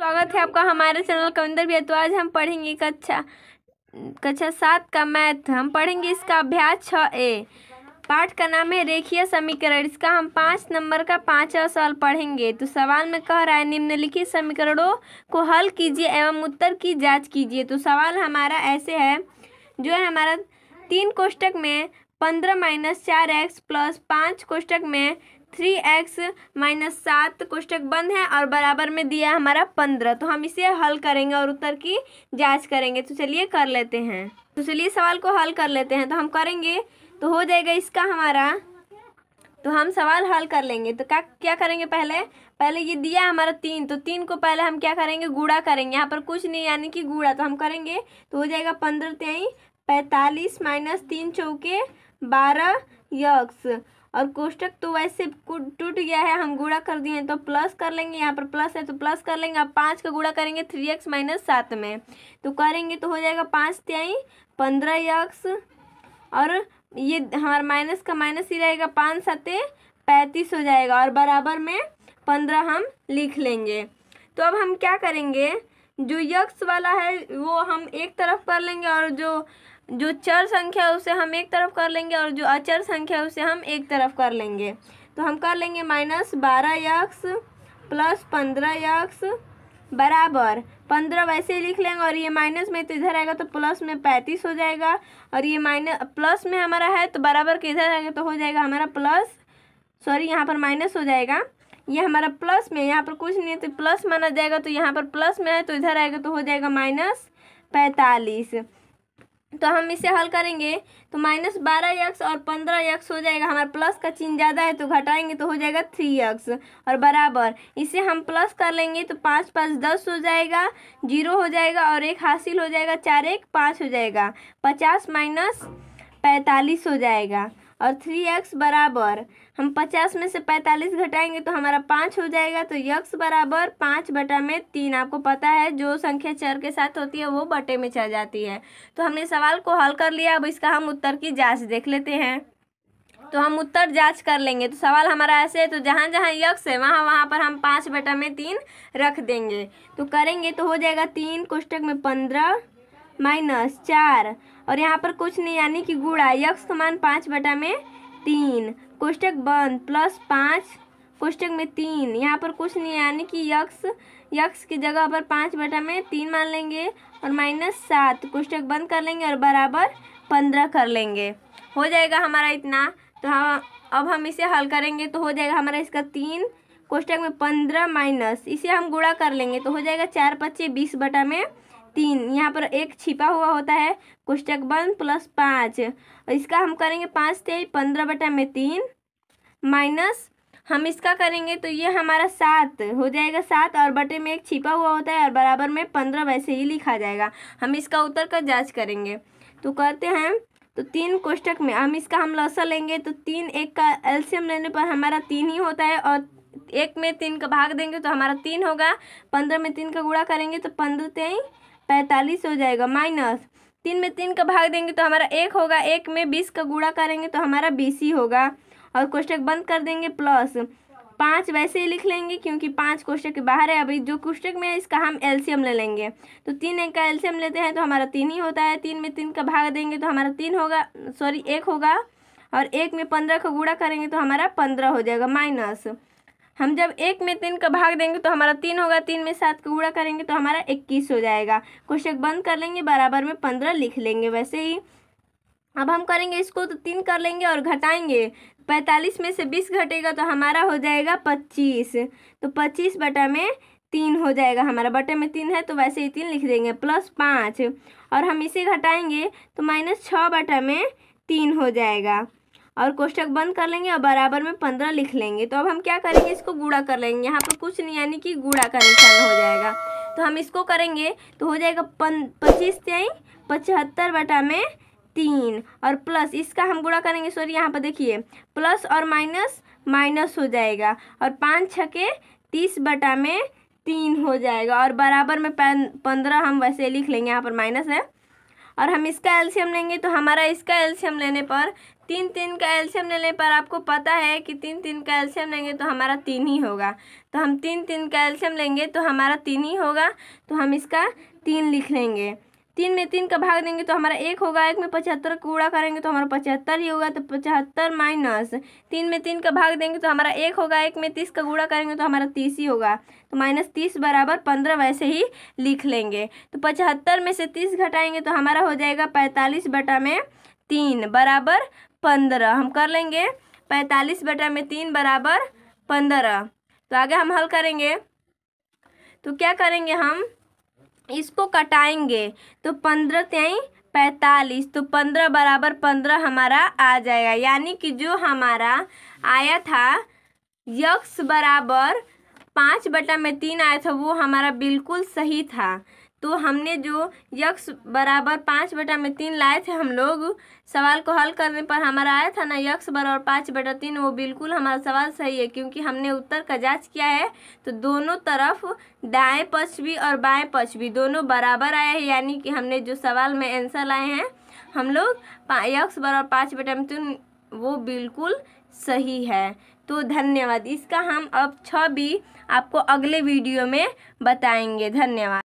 स्वागत है आपका हमारे चैनल कविंदर भी तो आज हम पढ़ेंगे कक्षा कक्षा सात का मैथ हम पढ़ेंगे इसका अभ्यास छः ए पाठ का नाम है रेखीय समीकरण इसका हम पाँच नंबर का पाँचवा सवाल पढ़ेंगे तो सवाल में कह रहा है निम्नलिखित समीकरणों को हल कीजिए एवं उत्तर की जांच कीजिए तो सवाल हमारा ऐसे है जो है हमारा तीन कोष्टक में पंद्रह माइनस चार एक्स प्लस पाँच कोष्टक में थ्री एक्स माइनस सात कोष्टक बंद है और बराबर में दिया हमारा पंद्रह तो हम इसे हल करेंगे और उत्तर की जांच करेंगे तो चलिए कर लेते हैं तो चलिए सवाल को हल कर लेते हैं तो हम करेंगे तो हो जाएगा इसका हमारा तो हम सवाल हल कर लेंगे तो क्या क्या करेंगे पहले पहले ये दिया हमारा तीन तो तीन को पहले हम क्या करेंगे गूढ़ा करेंगे यहाँ पर कुछ नहीं यानी कि गूढ़ा तो हम करेंगे तो हो जाएगा पंद्रह त्याई पैंतालीस माइनस तीन चौके बारह यक्स और कोष्टक तो वैसे टूट गया है हम गुड़ा कर दिए हैं तो प्लस कर लेंगे यहाँ पर प्लस है तो प्लस कर लेंगे अब पाँच का गुड़ा करेंगे थ्री एक्स माइनस सात में तो करेंगे तो हो जाएगा पाँच त्याई पंद्रह एक्स और ये हमारा माइनस का माइनस ही रहेगा पाँच सते पैंतीस हो जाएगा और बराबर में पंद्रह हम लिख लेंगे तो अब हम क्या करेंगे जो यक्स वाला है वो हम एक तरफ कर लेंगे और जो जो चर संख्या है उसे हम एक तरफ कर लेंगे और जो अचर संख्या है उसे हम एक तरफ कर लेंगे तो हम कर लेंगे माइनस बारह यक्स प्लस पंद्रह यक्स बराबर पंद्रह वैसे ही लिख लेंगे और ये माइनस में तो इधर आएगा तो प्लस में पैंतीस हो जाएगा और ये माइनस प्लस में हमारा है तो बराबर के इधर आएगा तो हो जाएगा हमारा प्लस सॉरी यहाँ पर माइनस हो जाएगा ये हमारा प्लस में यहाँ पर कुछ नहीं है तो प्लस माना जाएगा तो यहाँ पर प्लस में है तो इधर आएगा तो हो जाएगा माइनस पैंतालीस तो हम इसे हल करेंगे तो माइनस बारह यक्स और पंद्रह यक्स हो जाएगा हमारा प्लस का चिन्ह ज़्यादा है तो घटाएंगे तो हो जाएगा थ्री यक्स और बराबर इसे हम प्लस कर लेंगे तो पाँच पाँच दस हो जाएगा जीरो हो जाएगा और एक हासिल हो जाएगा चार एक पाँच हो जाएगा पचास माइनस पैंतालीस हो जाएगा और थ्री एक्स बराबर हम पचास में से पैंतालीस घटाएंगे तो हमारा पाँच हो जाएगा तो यक्स बराबर पाँच बटा में तीन आपको पता है जो संख्या चर के साथ होती है वो बटे में चल जाती है तो हमने सवाल को हल कर लिया अब इसका हम उत्तर की जाँच देख लेते हैं तो हम उत्तर जांच कर लेंगे तो सवाल हमारा ऐसे है तो जहाँ जहाँ यक्स है वहाँ वहाँ पर हम पाँच बटा में तीन रख देंगे तो करेंगे तो हो जाएगा तीन कोष्टक में पंद्रह माइनस चार और यहाँ पर कुछ नहीं यानी कि गुड़ा यक्स समान पाँच बटा में तीन कोष्टक बंद प्लस पाँच कोष्टक में तीन यहाँ पर कुछ नहीं यानी कि यक्स यक्स की जगह पर पाँच बटा में तीन मान लेंगे और माइनस सात कोष्टक बंद कर लेंगे और बराबर पंद्रह कर लेंगे हो जाएगा हमारा इतना तो हम अब हम इसे हल करेंगे तो हो जाएगा हमारा इसका तीन कोष्टक में पंद्रह माइनस इसे हम गुड़ा कर लेंगे तो हो जाएगा चार पच्चीस बीस बटा में तीन यहाँ पर एक छिपा हुआ होता है कुष्टक वन प्लस पाँच इसका हम करेंगे पाँच से पंद्रह बटा में तीन माइनस हम इसका करेंगे तो ये हमारा सात हो जाएगा सात और बटे में एक छिपा हुआ होता है और बराबर में पंद्रह वैसे ही लिखा जाएगा हम इसका उत्तर का कर जांच करेंगे तो करते हैं तो तीन कोष्टक में हम इसका हम लसन लेंगे तो तीन एक का एल्शियम लेने पर हमारा तीन ही होता है और एक में तीन का भाग देंगे तो हमारा तीन होगा पंद्रह में तीन का गुड़ा करेंगे तो पंद्रह तेई पैंतालीस हो जाएगा माइनस तीन में तीन का भाग देंगे तो हमारा एक होगा एक में बीस का गुड़ा करेंगे तो हमारा बीस ही होगा और कोष्टक बंद कर देंगे प्लस पाँच वैसे ही लिख लेंगे क्योंकि पाँच कोष्टक के बाहर है अभी जो कोष्टक में है इसका हम एल्शियम ले लेंगे तो तीन एक का एल्शियम लेते हैं तो हमारा तीन ही होता है तीन में तीन का भाग देंगे तो हमारा तीन होगा सॉरी एक होगा और एक में पंद्रह का गुड़ा करेंगे तो हमारा पंद्रह हो जाएगा माइनस हम जब एक में तीन का भाग देंगे तो हमारा तीन होगा तीन में सात का गुड़ा करेंगे तो हमारा इक्कीस हो जाएगा क्वेश्चन बंद कर लेंगे बराबर में पंद्रह लिख लेंगे वैसे ही अब हम करेंगे इसको तो तीन कर लेंगे और घटाएंगे पैंतालीस में से बीस घटेगा तो हमारा हो जाएगा पच्चीस तो पच्चीस बटा में तीन हो जाएगा हमारा बटे में तीन है तो वैसे ही तीन लिख देंगे प्लस पाँच और हम इसे घटाएंगे तो माइनस छः बटा में तीन हो जाएगा और कोष्टक बंद कर लेंगे और बराबर में पंद्रह लिख लेंगे तो अब हम क्या करेंगे इसको गुड़ा कर लेंगे यहाँ पर कुछ नहीं यानी कि गुड़ा का निशान हो जाएगा तो हम इसको करेंगे तो हो जाएगा पन पच्चीस तेई पचहत्तर बटा में तीन और प्लस इसका हम गुड़ा करेंगे सॉरी यहाँ पर देखिए प्लस और माइनस माइनस हो जाएगा और पाँच छके तीस बटा में तीन हो जाएगा और बराबर में पंद्रह हम वैसे लिख लेंगे यहाँ पर माइनस है और हम इसका एल्शियम लेंगे तो हमारा इसका एल्शियम लेने पर तीन तीन का एल्शियम लेने पर आपको पता है कि तीन तीन का एल्शियम लेंगे तो हमारा तीन ही होगा तो हम तीन तीन का एल्शियम लेंगे तो हमारा तीन ही होगा तो हम इसका तीन लिख लेंगे तीन में तीन का भाग देंगे तो हमारा एक होगा एक में पचहत्तर कूड़ा करेंगे तो हमारा पचहत्तर ही होगा तो पचहत्तर माइनस तीन में तीन का भाग देंगे तो हमारा एक होगा एक में तीस का कूड़ा करेंगे तो हमारा तीस ही होगा तो माइनस तीस बराबर पंद्रह वैसे ही लिख लेंगे तो पचहत्तर में से तीस घटाएंगे तो हमारा हो जाएगा पैंतालीस बटा में तीन बराबर पंद्रह हम कर लेंगे पैंतालीस बटा में तीन बराबर पंद्रह तो आगे हम हल करेंगे तो क्या करेंगे हम इसको कटाएंगे तो पंद्रह त्याई पैंतालीस तो पंद्रह बराबर पंद्रह हमारा आ जाएगा यानी कि जो हमारा आया था यक्स बराबर पाँच बटा में तीन आया था वो हमारा बिल्कुल सही था तो हमने जो यक्स बराबर पाँच बटा में तीन लाए थे हम लोग सवाल को हल करने पर हमारा आया था ना यक्स बराबर पाँच बटा तीन वो बिल्कुल हमारा सवाल सही है क्योंकि हमने उत्तर का जांच किया है तो दोनों तरफ दाएं पक्ष भी और बाएं पक्ष भी दोनों बराबर आया है यानी कि हमने जो सवाल में आंसर लाए हैं हम लोग यक्स बराबर पाँच बटा में तीन वो बिल्कुल सही है तो धन्यवाद इसका हम अब छ भी आपको अगले वीडियो में बताएंगे धन्यवाद